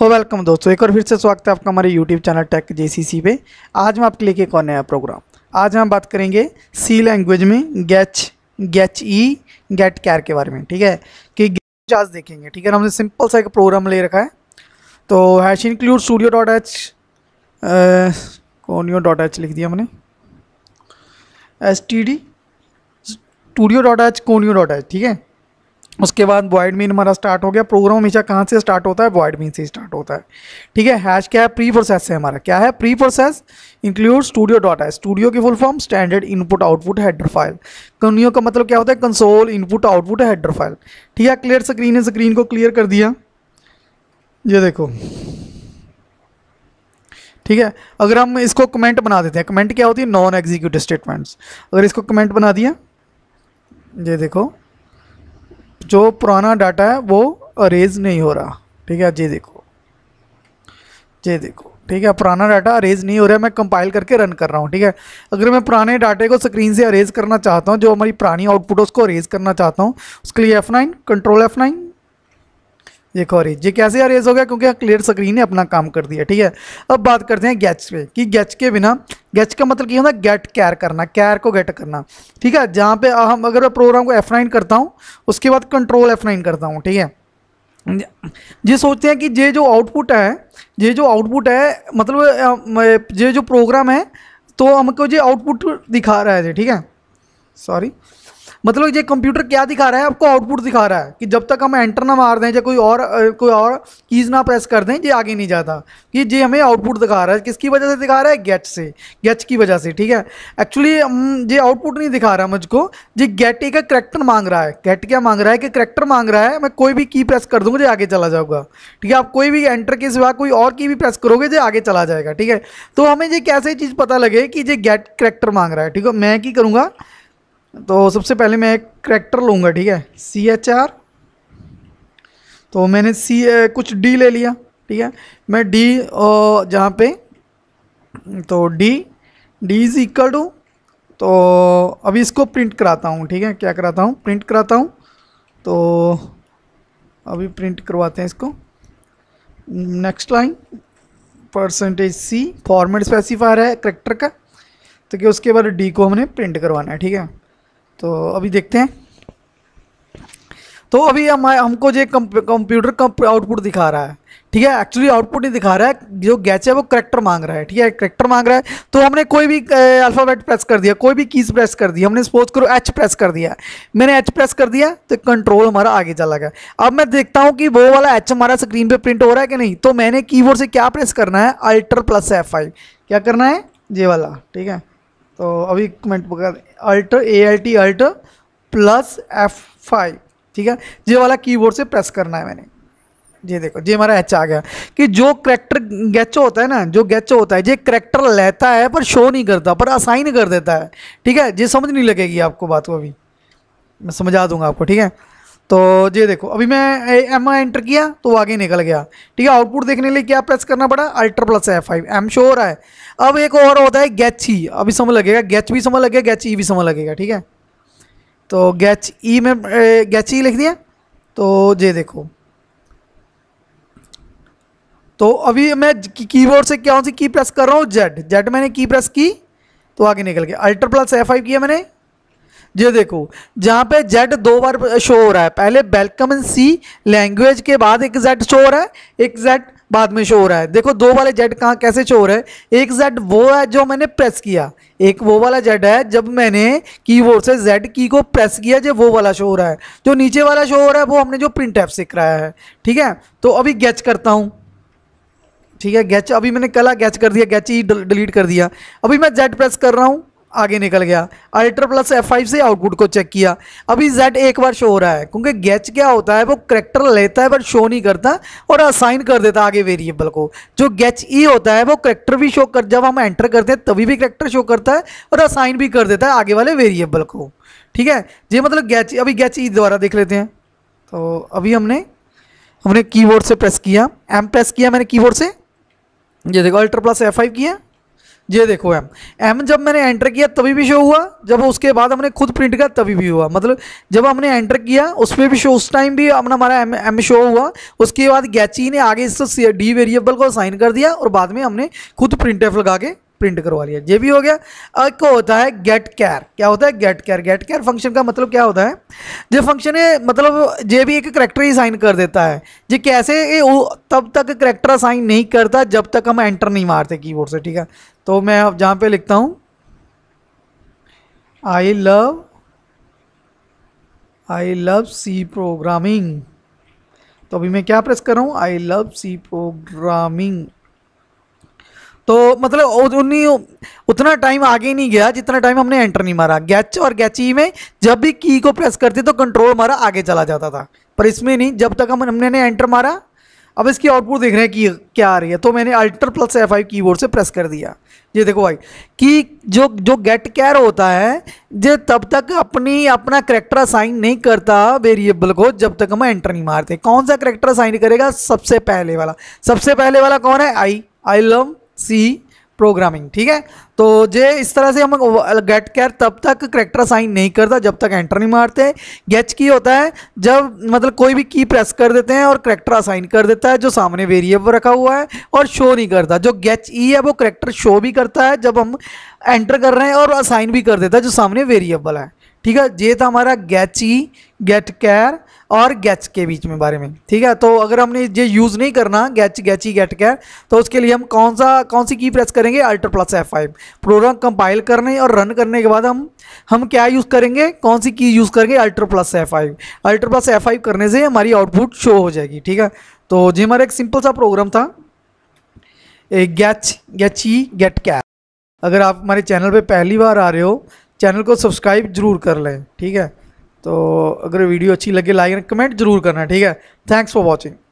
हो वेलकम दोस्तों एक और फिर से स्वागत है आपका हमारे यूट्यूब चैनल टेक जेसीसी पे आज मैं आपके लेके एक और नया प्रोग्राम आज हम बात करेंगे सी लैंग्वेज में गैच गैच ई गैट कैर के बारे में ठीक है कि गैच आज देखेंगे ठीक है हमने सिंपल सा एक प्रोग्राम ले रखा है तो hash include studio dot h कोनियो डॉट एच लिख दिया हमने S T D studio dot h कोनियो डॉट एच ठीक है उसके बाद वॉइड मीन हमारा स्टार्ट हो गया प्रोग्राम हमेशा कहाँ से स्टार्ट होता है वॉइड मीन से स्टार्ट होता है ठीक है हैश क्या है प्री प्रोसेस है हमारा क्या है pre process include studio dot है स्टूडियो की full form standard input output header file कनियों का मतलब क्या होता है console input output header file ठीक है क्लियर स्क्रीन है स्क्रीन को क्लियर कर दिया ये देखो ठीक है अगर हम इसको कमेंट बना देते हैं कमेंट क्या होती है नॉन एग्जीक्यूटिव स्टेटमेंट्स अगर इसको कमेंट बना दिया ये देखो जो पुराना डाटा है वो अरेज नहीं हो रहा ठीक है जी देखो जी देखो ठीक है पुराना डाटा अरेज नहीं हो रहा है मैं कंपाइल करके रन कर रहा हूँ ठीक है अगर मैं पुराने डाटे को स्क्रीन से अरेज करना चाहता हूँ जो हमारी पुरानी आउटपुट है उसको अरेज करना चाहता हूँ उसके लिए F nine control F nine ये कॉरेज ये कैसे अरेज हो गया क्योंकि क्लियर स्क्रीन ने अपना काम कर दिया ठीक है अब बात करते हैं गैच पे कि गैच के बिना गैच का मतलब क्या होता है गेट कैर करना कैर को गेट करना ठीक है जहाँ पे हम अगर मैं प्रोग्राम को एफ नाइन करता हूँ उसके बाद कंट्रोल एफ नाइन करता हूँ ठीक है ये सोचते हैं कि ये जो आउटपुट है ये जो आउटपुट है मतलब ये जो प्रोग्राम है तो हमको ये आउटपुट दिखा रहा है ठीक है सॉरी मतलब ये कंप्यूटर क्या दिखा रहा है आपको आउटपुट दिखा रहा है कि जब तक हम एंटर ना मार दें या कोई और कोई और कीज़ ना प्रेस कर दें ये आगे नहीं जाता कि ये हमें आउटपुट दिखा रहा है किसकी वजह से दिखा रहा है गेट से गेट की वजह से ठीक है एक्चुअली ये आउटपुट नहीं दिखा रहा मुझको ये गेट एक करेक्टर मांग रहा है गेट क्या मांग रहा है कि करेक्टर मांग रहा है मैं कोई भी की प्रेस कर दूँगा जो आगे चला जाऊँगा ठीक है आप कोई भी एंटर के सिवा कोई और की भी प्रेस करोगे जो आगे चला जाएगा ठीक है तो हमें ये कैसे चीज़ पता लगे कि ये गेट करेक्टर मांग रहा है ठीक है मैं क्या करूँगा तो सबसे पहले मैं एक करेक्टर लूँगा ठीक है सी एच आर तो मैंने सी कुछ डी ले लिया ठीक है मैं डी जहाँ पे तो D D is equal to तो अभी इसको प्रिंट कराता हूँ ठीक है क्या कराता हूँ प्रिंट कराता हूँ तो अभी प्रिंट करवाते हैं इसको next line percentage C format specifier है करेक्टर का तो कि उसके बाद डी को हमने प्रिंट करवाना है ठीक है तो अभी देखते हैं तो अभी हम हमको जो कंप्यूटर का आउटपुट दिखा रहा है ठीक है एक्चुअली आउटपुट नहीं दिखा रहा है जो गैच है वो करेक्टर मांग रहा है ठीक है करेक्टर मांग रहा है तो हमने कोई भी अल्फ़ाबेट प्रेस कर दिया कोई भी कीज़ प्रेस कर दी हमने सपोज करो एच प्रेस कर दिया मैंने एच प्रेस कर दिया तो कंट्रोल हमारा आगे चला गया अब मैं देखता हूँ कि वो वाला एच हमारा स्क्रीन पर प्रिंट हो रहा है कि नहीं तो मैंने कीबोर्ड से क्या प्रेस करना है अल्टर प्लस एफ क्या करना है जे वाला ठीक है तो अभी कमेंट कर alter A L T alt plus F five ठीक है ये वाला कीबोर्ड से प्रेस करना है मैंने ये देखो ये हमारा एच आ गया कि जो करेक्टर गैचो होता है ना जो गैचो होता है ये करेक्टर लेता है पर शो नहीं करता पर असाइन कर देता है ठीक है ये समझ नहीं लगेगी आपको बात को अभी मैं समझा दूंगा आपको ठीक है तो ये देखो अभी मैं एम आई एंटर किया तो आगे निकल गया ठीक है आउटपुट देखने लिए क्या प्रेस करना पड़ा अल्ट्रा प्लस एफ फाइव एम शो हो रहा है अब एक और होता है गैच ई e e, अभी समझ लगेगा गैच e भी समझ लगेगा गैच ई भी समझ लगेगा ठीक है तो गैच ई में गैच ई लिख दिया तो ये देखो तो अभी मैं कीबोर्ड से क्या सी की प्रेस कर रहा हूँ जेड जेड मैंने की प्रेस की तो आगे निकल गया अल्ट्रा प्लस एफ फाइव किया मैंने ये देखो जहाँ पे जेड दो बार शो हो रहा है पहले वेलकम सी लैंग्वेज के बाद एक जेड शो हो रहा है एक जेड बाद में शो हो रहा है देखो दो वाले जेड कहाँ कैसे शो हो रहा है एक जेड वो है जो मैंने प्रेस किया एक वो वाला जेड है जब मैंने कीबोर्ड से जेड की को प्रेस किया जो वो वाला शो हो रहा है जो नीचे वाला शो हो रहा है वो हमने जो प्रिंट ऐप से कराया है ठीक है तो अभी गैच करता हूँ ठीक है गैच अभी मैंने कला गैच कर दिया गैच ही डिलीट कर दिया अभी मैं जेड प्रेस कर रहा हूँ आगे निकल गया अल्टर प्लस एफ फाइव से आउटपुट को चेक किया अभी जेड एक बार शो हो रहा है क्योंकि गैच क्या होता है वो करेक्टर लेता है पर शो नहीं करता और असाइन कर देता आगे वेरिएबल को जो गैच ई e होता है वो करेक्टर भी शो कर जब हम एंटर करते हैं तभी भी करेक्टर शो करता है और असाइन भी कर देता है आगे वाले वेरिएबल को ठीक है ये मतलब गैच अभी गैच ई द्वारा देख लेते हैं तो अभी हमने हमने कीबोर्ड से प्रेस किया एम प्रेस किया मैंने की से ये देखो अल्ट्रा प्लस एफ फाइव किया ये देखो एम एम जब मैंने एंटर किया तभी भी शो हुआ जब उसके बाद हमने खुद प्रिंट किया तभी भी हुआ मतलब जब हमने एंटर किया उस पर भी शो उस टाइम भी हमने हमारा एम एम शो हुआ उसके बाद गैची ने आगे इस डी वेरिएबल को साइन कर दिया और बाद में हमने खुद प्रिंट एफ लगा के प्रिंट करवा लिया ये भी हो गया एक होता है गेट कैर क्या होता है get char get char function का मतलब क्या होता है जो फंक्शन है मतलब ये भी एक करेक्टर ही साइन कर देता है जो कैसे ए, तब तक करेक्टर साइन नहीं करता जब तक हम एंटर नहीं मारते कीबोर्ड से ठीक है तो मैं अब जहाँ पे लिखता हूँ I love I love C programming तो अभी मैं क्या प्रेस कर रहा हूँ आई लव सी प्रोग्रामिंग तो मतलब उन्हीं उतना टाइम आगे नहीं गया जितना टाइम हमने एंटर नहीं मारा गैच और गैची e में जब भी की को प्रेस करते तो कंट्रोल हमारा आगे चला जाता था पर इसमें नहीं जब तक हम हमने एंटर मारा अब इसकी आउटपुट देख रहे हैं कि क्या आ रही है तो मैंने अल्टर प्लस एफ फाइव की से प्रेस कर दिया ये देखो भाई कि जो जो गेट कैर होता है जो तब तक अपनी अपना करेक्टर साइन नहीं करता वेरिएबल को जब तक हम एंटर नहीं मारते कौन सा करेक्टर साइन करेगा सबसे पहले वाला सबसे पहले वाला कौन है आई आई लव सी प्रोग्रामिंग ठीक है तो जे इस तरह से हम गेट कैर तब तक करेक्टर साइन नहीं करता जब तक एंटर नहीं मारते गेच की होता है जब मतलब कोई भी की प्रेस कर देते हैं और करेक्टर असाइन कर देता है जो सामने वेरिएबल रखा हुआ है और शो नहीं करता जो गेच ई e है वो करेक्टर शो भी करता है जब हम एंटर कर रहे हैं और असाइन भी कर देता है जो सामने वेरिएबल है ठीक है ये था हमारा गैची गेट कैर और गैच के बीच में बारे में ठीक है तो अगर हमने ये यूज़ नहीं करना गैच गैची गेट कैर तो उसके लिए हम कौन सा कौन सी की प्रेस करेंगे alter plus F five program compile करने और रन करने के बाद हम हम क्या यूज़ करेंगे कौन सी की यूज़ करेंगे alter plus F five alter plus F five करने से हमारी आउटपुट शो हो जाएगी ठीक है तो ये हमारा एक सिंपल सा प्रोग्राम था गैच गैची गेट कैर अगर आप हमारे चैनल पर पहली बार आ रहे हो चैनल को सब्सक्राइब जरूर कर लें ठीक है तो अगर वीडियो अच्छी लगे लाइक कमेंट जरूर करना ठीक है थैंक्स फॉर वॉचिंग